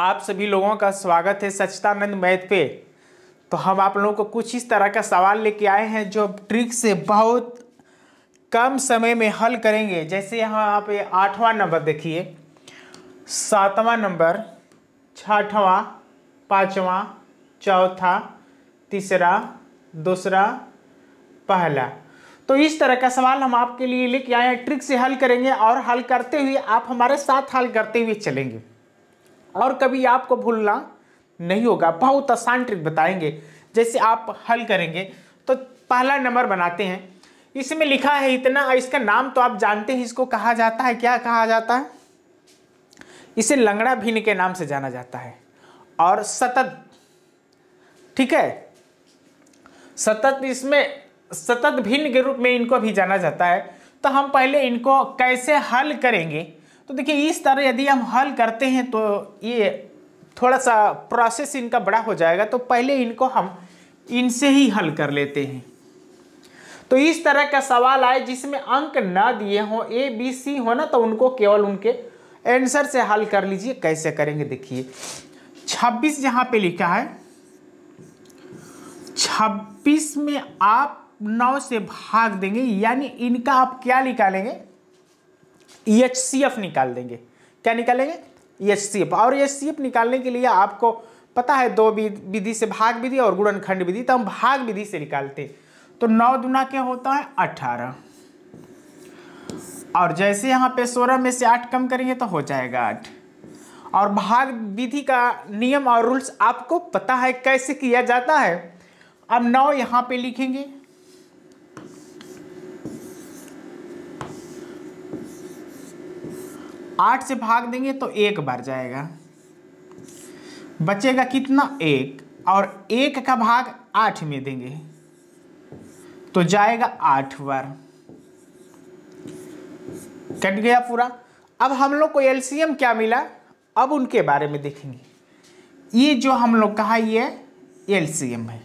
आप सभी लोगों का स्वागत है सचतानंद मैथ पे तो हम आप लोगों को कुछ इस तरह का सवाल लेके आए हैं जो ट्रिक से बहुत कम समय में हल करेंगे जैसे यहाँ आप आठवां नंबर देखिए सातवां नंबर छठवां पाँचवा चौथा तीसरा दूसरा पहला तो इस तरह का सवाल हम आपके लिए लेके आए हैं ट्रिक से हल करेंगे और हल करते हुए आप हमारे साथ हल करते हुए चलेंगे और कभी आपको भूलना नहीं होगा बहुत आसान ट्रिक बताएंगे जैसे आप हल करेंगे तो पहला नंबर बनाते हैं इसमें लिखा है इतना इसका नाम तो आप जानते हैं इसको कहा जाता है क्या कहा जाता है इसे लंगड़ा भिन्न के नाम से जाना जाता है और सतत ठीक है सतत इसमें सतत भिन्न के रूप में इनको भी जाना जाता है तो हम पहले इनको कैसे हल करेंगे तो देखिए इस तरह यदि हम हल करते हैं तो ये थोड़ा सा प्रोसेस इनका बड़ा हो जाएगा तो पहले इनको हम इनसे ही हल कर लेते हैं तो इस तरह का सवाल आए जिसमें अंक ना दिए हों ए बी सी हो ना तो उनको केवल उनके आंसर से हल कर लीजिए कैसे करेंगे देखिए 26 जहां पे लिखा है 26 में आप 9 से भाग देंगे यानी इनका आप क्या निकालेंगे ई e निकाल देंगे क्या निकालेंगे ई e और ई e निकालने के लिए आपको पता है दो विधि से भाग विधि और गुणनखंड विधि तो हम भाग विधि से निकालते हैं तो नौ दुना क्या होता है अठारह और जैसे यहाँ पे सोलह में से आठ कम करेंगे तो हो जाएगा आठ और भाग विधि का नियम और रूल्स आपको पता है कैसे किया जाता है अब नौ यहाँ पे लिखेंगे आठ से भाग देंगे तो एक बार जाएगा बचेगा कितना एक और एक का भाग आठ में देंगे तो जाएगा आठ बार कट गया पूरा अब हम लोग को एलसीएम क्या मिला अब उनके बारे में देखेंगे ये जो हम लोग कहा ये एलसीएम है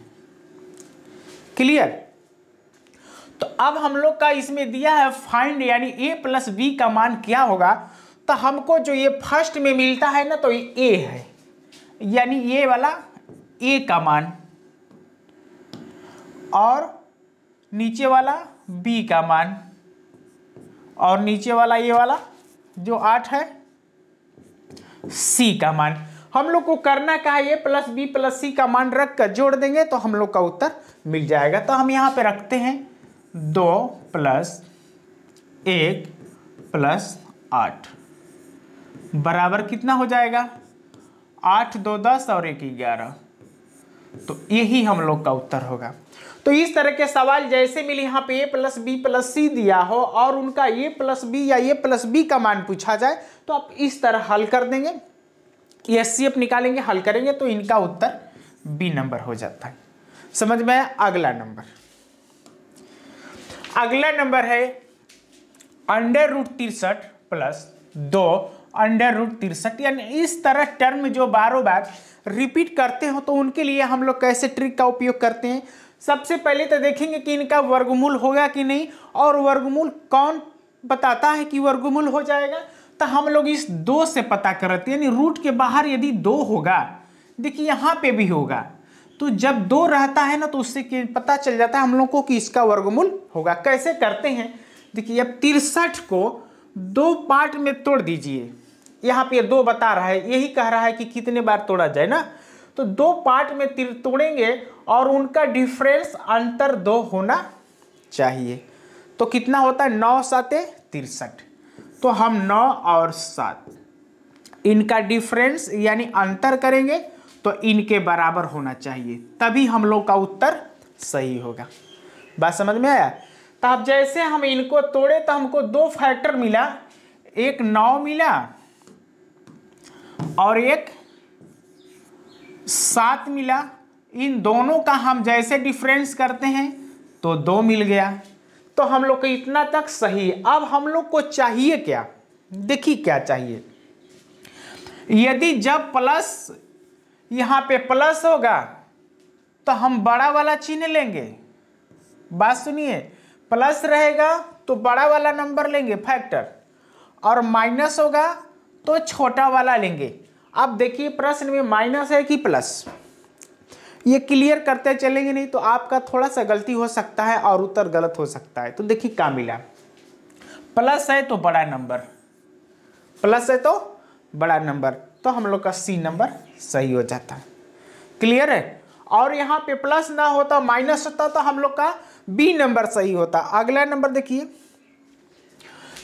क्लियर तो अब हम लोग का इसमें दिया है फाइंड यानी ए प्लस बी का मान क्या होगा तो हमको जो ये फर्स्ट में मिलता है ना तो ये ए है यानी ये वाला ए का मान और नीचे वाला बी का मान और नीचे वाला ये वाला जो आठ है सी का मान हम लोग को करना कहा है ये प्लस बी प्लस सी का मान रख कर जोड़ देंगे तो हम लोग का उत्तर मिल जाएगा तो हम यहाँ पे रखते हैं दो प्लस एक प्लस आठ बराबर कितना हो जाएगा आठ दो दस और एक ग्यारह तो यही हम लोग का उत्तर होगा तो इस तरह के सवाल जैसे मिले यहाँ पे A plus B plus C दिया हो और उनका ए प्लस बी या ए प्लस बी का मान पूछा जाए तो आप इस तरह हल कर देंगे एस सी एफ निकालेंगे हल करेंगे तो इनका उत्तर बी नंबर हो जाता है समझ में आया अगला नंबर अगला नंबर है अंडर रूट तिरसठ प्लस दो अंडर रूट तिरसठ यानी इस तरह टर्म जो बारों बार रिपीट करते हो तो उनके लिए हम लोग कैसे ट्रिक का उपयोग करते हैं सबसे पहले तो देखेंगे कि इनका वर्गमूल होगा कि नहीं और वर्गमूल कौन बताता है कि वर्गमूल हो जाएगा तो हम लोग इस दो से पता करते यानी रूट के बाहर यदि दो होगा देखिए यहाँ पे भी होगा तो जब दो रहता है ना तो उससे पता चल जाता है हम लोग को कि इसका वर्गमूल होगा कैसे करते हैं देखिए अब तिरसठ को दो पार्ट में तोड़ दीजिए यहाँ पे दो बता रहा है यही कह रहा है कि कितने बार तोड़ा जाए ना तो दो पार्ट में तिर तोड़ेंगे और उनका डिफरेंस अंतर दो होना चाहिए तो कितना होता है नौ सात तिरसठ तो हम नौ और सात इनका डिफरेंस यानी अंतर करेंगे तो इनके बराबर होना चाहिए तभी हम लोग का उत्तर सही होगा बात समझ में आया तो अब जैसे हम इनको तोड़े तो हमको दो फैक्टर मिला एक नौ मिला और एक सात मिला इन दोनों का हम जैसे डिफरेंस करते हैं तो दो मिल गया तो हम लोग को इतना तक सही है अब हम लोग को चाहिए क्या देखिए क्या चाहिए यदि जब प्लस यहाँ पे प्लस होगा तो हम बड़ा वाला चिन्ह लेंगे बात सुनिए प्लस रहेगा तो बड़ा वाला नंबर लेंगे फैक्टर और माइनस होगा तो छोटा वाला लेंगे अब देखिए प्रश्न में माइनस है कि प्लस ये क्लियर करते चलेंगे नहीं तो आपका थोड़ा सा गलती हो सकता है और उत्तर गलत हो सकता है तो देखिए क्या मिला प्लस है तो बड़ा नंबर प्लस है तो बड़ा नंबर तो हम लोग का सी नंबर सही हो जाता है क्लियर है और यहां पे प्लस ना होता तो माइनस होता तो हम लोग का बी नंबर सही होता अगला नंबर देखिए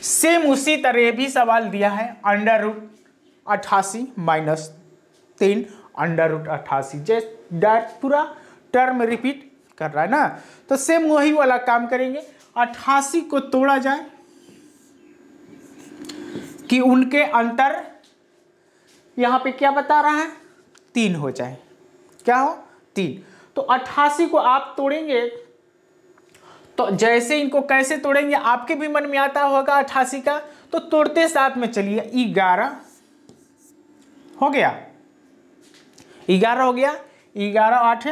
सेम उसी तरह भी सवाल दिया है अंडर रूट अट्ठासी माइनस तीन अंडर रूट अट्ठासी जैसे पूरा टर्म रिपीट कर रहा है ना तो सेम वही वाला काम करेंगे अट्ठासी को तोड़ा जाए कि उनके अंतर यहां पे क्या बता रहा है तीन हो जाए क्या हो तीन तो अट्ठासी को आप तोड़ेंगे तो जैसे इनको कैसे तोड़ेंगे आपके भी मन में आता होगा अट्ठासी का तो तोड़ते साथ में चलिए ग्यारह हो गया ग्यारह हो गया ग्यारह आठ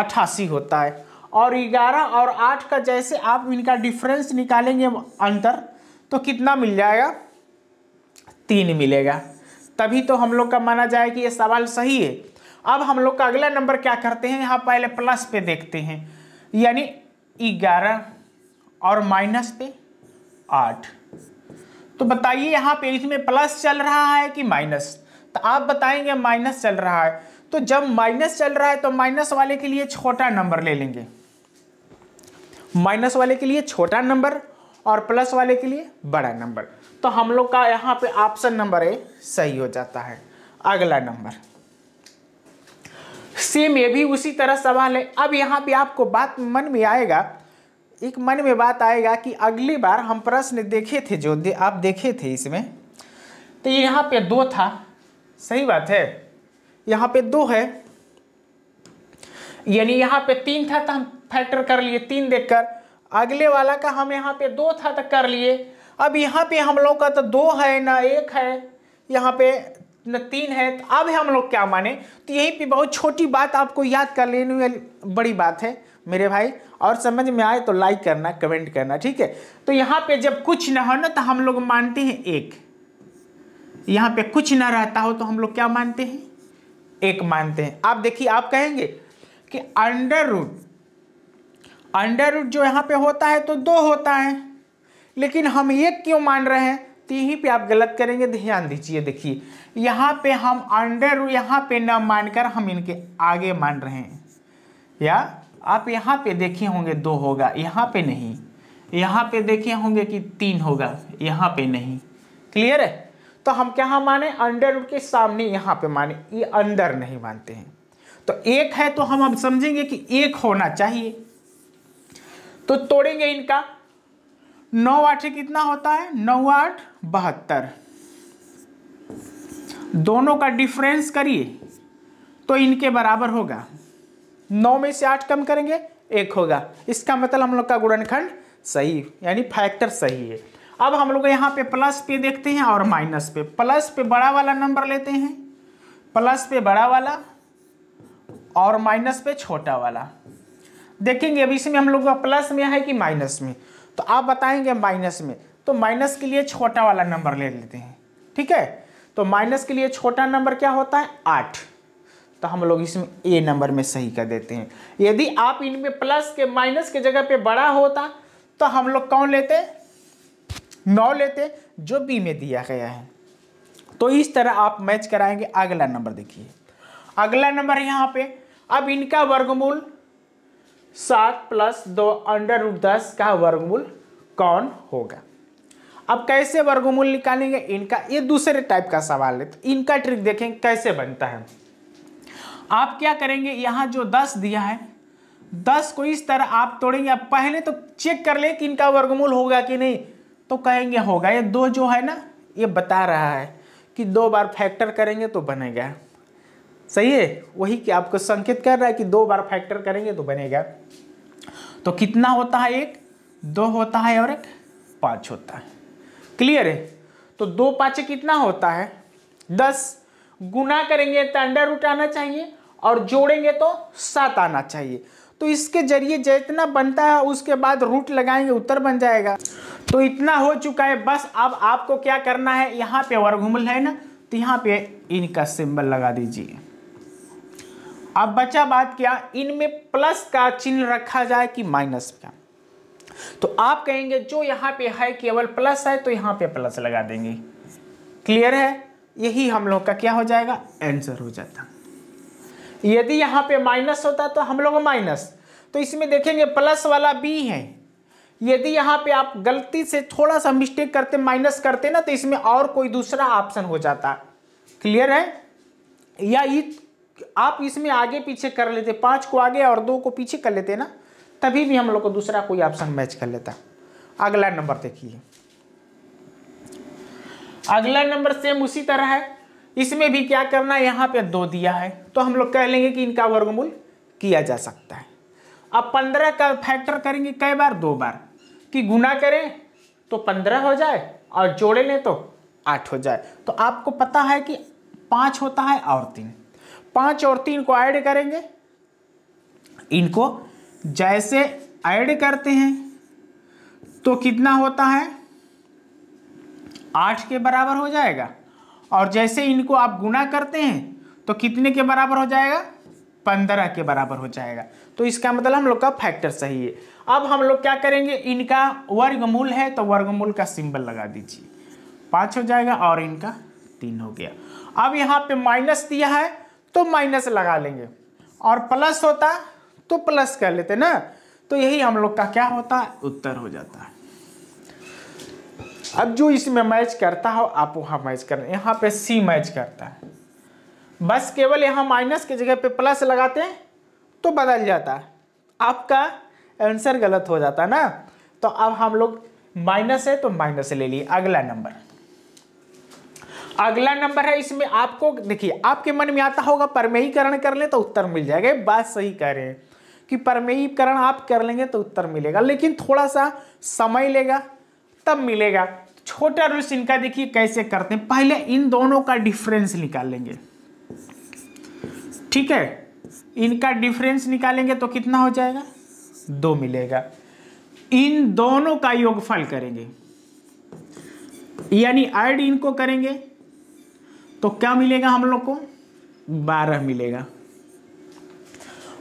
अट्ठासी होता है और ग्यारह और आठ का जैसे आप इनका डिफरेंस निकालेंगे अंतर तो कितना मिल जाएगा तीन मिलेगा तभी तो हम लोग का माना जाए कि ये सवाल सही है अब हम लोग का अगला नंबर क्या करते हैं यहाँ पहले प्लस पे देखते हैं यानी ग्यारह और माइनस पे आठ तो बताइए यहाँ पे इसमें प्लस चल रहा है कि माइनस तो आप बताएंगे माइनस चल रहा है तो जब माइनस चल रहा है तो माइनस वाले के लिए छोटा नंबर ले लेंगे माइनस वाले के लिए छोटा नंबर और प्लस वाले के लिए बड़ा नंबर तो हम लोग का यहाँ पे ऑप्शन नंबर ए सही हो जाता है अगला नंबर सेम ये भी उसी तरह सवाल है अब यहाँ पे आपको बात मन में आएगा एक मन में बात आएगा कि अगली बार हम प्रश्न देखे थे जो दे, आप देखे थे इसमें तो ये यहाँ पे दो था सही बात है यहाँ पे दो है यानी यहाँ पे तीन था तो हम फैक्टर कर लिए तीन देखकर अगले वाला का हम यहाँ पे दो था तो कर लिए अब यहाँ पे हम लोग का तो दो है ना एक है यहाँ पे न तीन है तो अब हम लोग क्या माने तो यहीं पे बहुत छोटी बात आपको याद कर लेने वाली बड़ी बात है मेरे भाई और समझ में आए तो लाइक करना कमेंट करना ठीक है तो यहाँ पे जब कुछ ना हो ना तो हम लोग मानते हैं एक यहाँ पे कुछ ना रहता हो तो हम लोग क्या मानते हैं एक मानते हैं आप देखिए आप कहेंगे कि अंडर रूट अंडर रूट जो यहाँ पे होता है तो दो होता है लेकिन हम एक क्यों मान रहे हैं तो यहीं पर आप गलत करेंगे ध्यान दीजिए देखिए यहाँ पे हम अंडर यहाँ पे ना मानकर हम इनके आगे मान रहे हैं या आप यहाँ पे देखे होंगे दो होगा यहाँ पे नहीं यहाँ पे देखे होंगे कि तीन होगा यहाँ पे नहीं क्लियर है तो हम क्या माने अंडर के सामने यहाँ पे माने ये अंदर नहीं मानते हैं तो एक है तो हम अब समझेंगे कि एक होना चाहिए तो तोड़ेंगे इनका नौ आठ कितना होता है नौ आठ बहत्तर दोनों का डिफरेंस करिए तो इनके बराबर होगा नौ में से आठ कम करेंगे एक होगा इसका मतलब हम लोग का गुणनखंड सही यानी फैक्टर सही है अब हम लोग यहाँ पे प्लस पे देखते हैं और माइनस पे प्लस पे बड़ा वाला नंबर लेते हैं प्लस पे बड़ा वाला और माइनस पे छोटा वाला देखेंगे अभी इसमें हम लोग का प्लस में है कि माइनस में तो आप बताएंगे माइनस में तो माइनस के लिए छोटा वाला नंबर ले लेते हैं ठीक है तो माइनस के लिए छोटा नंबर क्या होता है आठ तो हम लोग इसमें ए नंबर में सही कर देते हैं यदि आप इनमें प्लस के माइनस के जगह पे बड़ा होता तो हम लोग कौन लेते नौ लेते जो बी में दिया गया है तो इस तरह आप मैच कराएंगे अगला नंबर देखिए अगला नंबर यहाँ पे अब इनका वर्गमूल सात प्लस दो अंडर रूट दस का वर्गमूल कौन होगा अब कैसे वर्गमूल निकालेंगे इनका ये दूसरे टाइप का सवाल है तो इनका ट्रिक देखें कैसे बनता है आप क्या करेंगे यहां जो दस दिया है दस को इस तरह आप तोड़ेंगे आप पहले तो चेक कर ले कि इनका वर्गमूल होगा कि नहीं तो कहेंगे होगा ये दो जो है ना ये बता रहा है कि दो बार फैक्टर करेंगे तो बनेगा सही है वही कि आपको संकेत कर रहा है कि दो बार फैक्टर करेंगे तो बनेगा तो कितना होता है एक दो होता है और एक पाँच होता है क्लियर है तो दो पाँच कितना होता है दस गुना करेंगे तो अंडर उठाना चाहिए और जोड़ेंगे तो सात आना चाहिए तो इसके जरिए जितना बनता है उसके बाद रूट लगाएंगे उत्तर बन जाएगा तो इतना हो चुका है बस अब आपको क्या करना है यहाँ पे वर्गमूल है ना तो यहाँ पे इनका सिंबल लगा दीजिए अब बचा बात क्या इनमें प्लस का चिन्ह रखा जाए कि माइनस का तो आप कहेंगे जो यहाँ पे है केवल प्लस है तो यहाँ पे प्लस लगा देंगे क्लियर है यही हम लोग का क्या हो जाएगा आंसर हो जाता यदि यहाँ पे माइनस होता तो हम लोग माइनस तो इसमें देखेंगे प्लस वाला बी है यदि यहाँ पे आप गलती से थोड़ा सा मिस्टेक करते माइनस करते ना तो इसमें और कोई दूसरा ऑप्शन हो जाता क्लियर है या ये आप इसमें आगे पीछे कर लेते पाँच को आगे और दो को पीछे कर लेते ना तभी भी हम लोग को दूसरा कोई ऑप्शन मैच कर लेता अगला नंबर देखिए अगला नंबर सेम उसी तरह है इसमें भी क्या करना है यहाँ पे दो दिया है तो हम लोग कह लेंगे कि इनका वर्गमूल किया जा सकता है अब पंद्रह का फैक्टर करेंगे कई बार दो बार कि गुना करें तो पंद्रह हो जाए और जोड़े लें तो आठ हो जाए तो आपको पता है कि पाँच होता है और तीन पाँच और तीन को ऐड करेंगे इनको जैसे ऐड करते हैं तो कितना होता है आठ के बराबर हो जाएगा और जैसे इनको आप गुना करते हैं तो कितने के बराबर हो जाएगा पंद्रह के बराबर हो जाएगा तो इसका मतलब हम लोग का फैक्टर सही है अब हम लोग क्या करेंगे इनका वर्गमूल है तो वर्गमूल का सिंबल लगा दीजिए पाँच हो जाएगा और इनका तीन हो गया अब यहाँ पे माइनस दिया है तो माइनस लगा लेंगे और प्लस होता तो प्लस कर लेते ना तो यही हम लोग का क्या होता उत्तर हो जाता है अब जो इसमें मैच करता हो आप वहाँ मैच कर यहाँ पे सी मैच करता है बस केवल यहाँ माइनस की जगह पे प्लस लगाते हैं तो बदल जाता है आपका आंसर गलत हो जाता है ना तो अब हम लोग माइनस है तो माइनस ले लिए अगला नंबर अगला नंबर है इसमें आपको देखिए आपके मन में आता होगा परमेयीकरण कर ले तो उत्तर मिल जाएगा बात सही कह रहे हैं कि परमेयीकरण आप कर लेंगे तो उत्तर मिलेगा लेकिन थोड़ा सा समय लेगा तब मिलेगा छोटा रूल्स इनका देखिए कैसे करते हैं पहले इन दोनों का डिफरेंस निकालेंगे ठीक है इनका डिफरेंस निकालेंगे तो कितना हो जाएगा दो मिलेगा इन दोनों का योगफल करेंगे यानी ऐड इनको करेंगे तो क्या मिलेगा हम लोग को बारह मिलेगा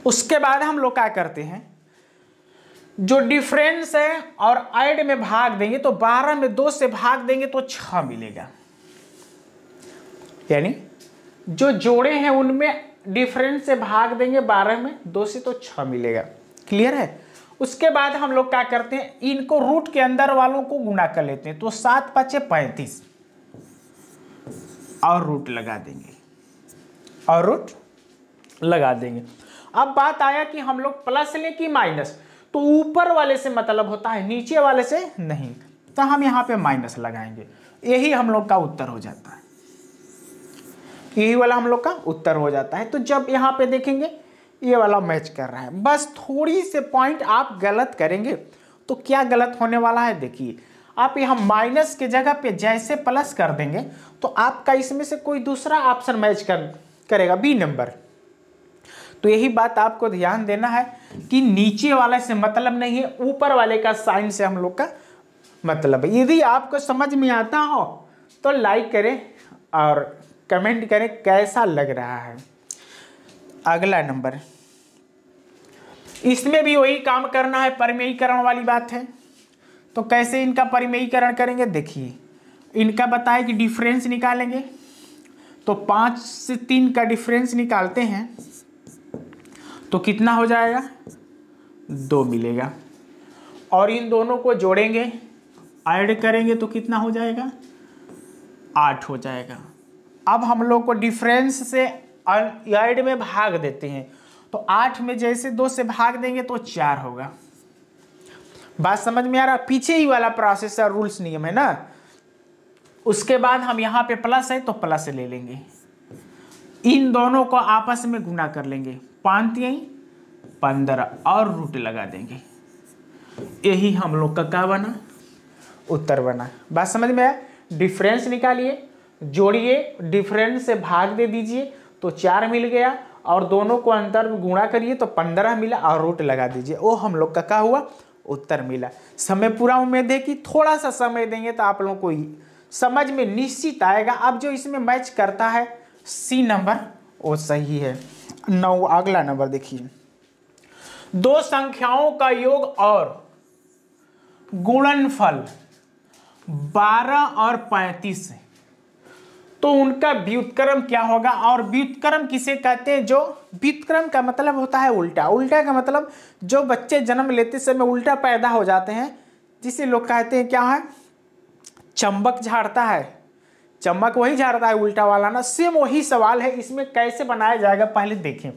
उसके बाद हम लोग क्या करते हैं जो डिफरेंस है और ऐड में भाग देंगे तो 12 में दो से भाग देंगे तो 6 मिलेगा यानी जो जोड़े हैं उनमें डिफरेंस से भाग देंगे 12 में दो से तो 6 मिलेगा क्लियर है उसके बाद हम लोग क्या करते हैं इनको रूट के अंदर वालों को गुणा कर लेते हैं तो सात पाँचे पैंतीस और रूट लगा देंगे और रूट लगा देंगे अब बात आया कि हम लोग प्लस लें कि माइनस तो ऊपर वाले से मतलब होता है नीचे वाले से नहीं तो हम यहां पे माइनस लगाएंगे यही हम लोग का उत्तर हो जाता है यही वाला हम लोग का उत्तर हो जाता है तो जब यहां पे देखेंगे ये वाला मैच कर रहा है बस थोड़ी से पॉइंट आप गलत करेंगे तो क्या गलत होने वाला है देखिए आप यहां माइनस के जगह पे जैसे प्लस कर देंगे तो आपका इसमें से कोई दूसरा ऑप्शन मैच कर करेगा बी नंबर तो यही बात आपको ध्यान देना है कि नीचे वाले से मतलब नहीं है ऊपर वाले का साइन से हम लोग का मतलब यदि आपको समझ में आता हो तो लाइक करें और कमेंट करें कैसा लग रहा है अगला नंबर इसमें भी वही काम करना है परिमेयीकरण वाली बात है तो कैसे इनका परिमेयीकरण करेंगे देखिए इनका बताया कि डिफरेंस निकालेंगे तो पाँच से तीन का डिफरेंस निकालते हैं तो कितना हो जाएगा दो मिलेगा और इन दोनों को जोड़ेंगे ऐड करेंगे तो कितना हो जाएगा आठ हो जाएगा अब हम लोग को डिफरेंस से ऐड में भाग देते हैं तो आठ में जैसे दो से भाग देंगे तो चार होगा बात समझ में आ रहा पीछे ही वाला प्रोसेस और रूल्स नियम है ना उसके बाद हम यहाँ पे प्लस है तो प्लस ले लेंगे इन दोनों को आपस में गुना कर लेंगे पाँच यही पंद्रह और रूट लगा देंगे यही हम लोग का क्या बना उत्तर बना बात समझ में आया डिफरेंस निकालिए जोड़िए डिफरेंस से भाग दे दीजिए तो चार मिल गया और दोनों को अंतर गुणा करिए तो पंद्रह मिला और रूट लगा दीजिए वो हम लोग का क्या हुआ उत्तर मिला समय पूरा उम्मीद है कि थोड़ा सा समय देंगे तो आप लोगों को समझ में निश्चित आएगा अब जो इसमें मैच करता है सी नंबर वो सही है नौ अगला नंबर देखिए दो संख्याओं का योग और गुणनफल बारह और पैंतीस तो उनका व्युतक्रम क्या होगा और व्युतक्रम किसे कहते हैं जो व्युतक्रम का मतलब होता है उल्टा उल्टा का मतलब जो बच्चे जन्म लेते समय उल्टा पैदा हो जाते हैं जिसे लोग कहते हैं क्या है चंबक झाड़ता है चम्मक वही जा रहा है उल्टा वाला ना सेम वही सवाल है इसमें कैसे बनाया जाएगा पहले देखें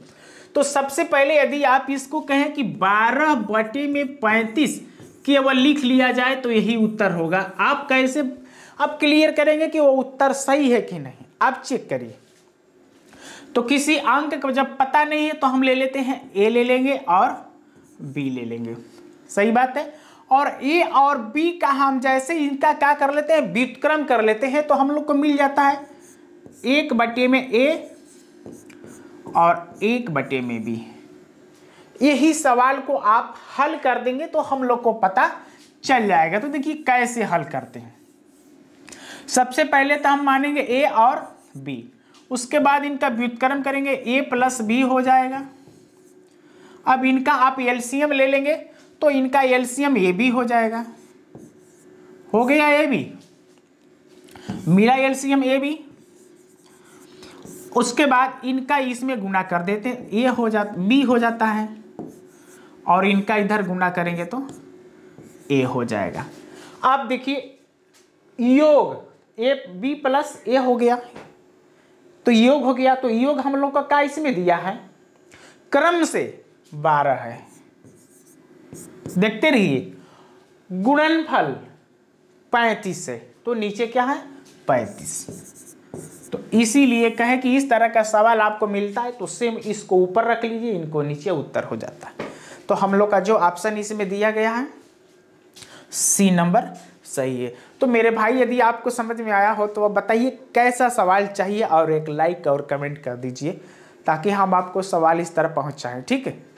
तो सबसे पहले यदि आप इसको कहें कि बारह बटे में पैंतीस केवल लिख लिया जाए तो यही उत्तर होगा आप कैसे आप क्लियर करेंगे कि वो उत्तर सही है कि नहीं आप चेक करिए तो किसी अंक का जब पता नहीं है तो हम ले लेते हैं ए ले लेंगे और बी ले लेंगे सही बात है और ए और बी का हम जैसे इनका क्या कर लेते हैं व्युतक्रम कर लेते हैं तो हम लोग को मिल जाता है एक बटे में ए और एक बटे में बी यही सवाल को आप हल कर देंगे तो हम लोग को पता चल जाएगा तो देखिए कैसे हल करते हैं सबसे पहले तो हम मानेंगे ए और बी उसके बाद इनका व्युतक्रम करेंगे ए प्लस बी हो जाएगा अब इनका आप एलसीएम ले लेंगे तो इनका एलसीएम ए बी हो जाएगा हो गया ए बी मेरा एलसीएम ए बी उसके बाद इनका इसमें गुना कर देते ए हो जा बी हो जाता है और इनका इधर गुना करेंगे तो ए हो जाएगा अब देखिए योग ए बी प्लस ए हो गया तो योग हो गया तो योग हम लोग का इसमें दिया है क्रम से बारह है क्वेश्चन देखते रहिए गुणनफल पैंतीस है तो नीचे क्या है पैंतीस तो इसीलिए कहे कि इस तरह का सवाल आपको मिलता है तो सेम इसको ऊपर रख लीजिए इनको नीचे उत्तर हो जाता है तो हम लोग का जो ऑप्शन इसमें दिया गया है सी नंबर सही है तो मेरे भाई यदि आपको समझ में आया हो तो अब बताइए कैसा सवाल चाहिए और एक लाइक और कमेंट कर दीजिए ताकि हम आपको सवाल इस तरह पहुंचाएं ठीक है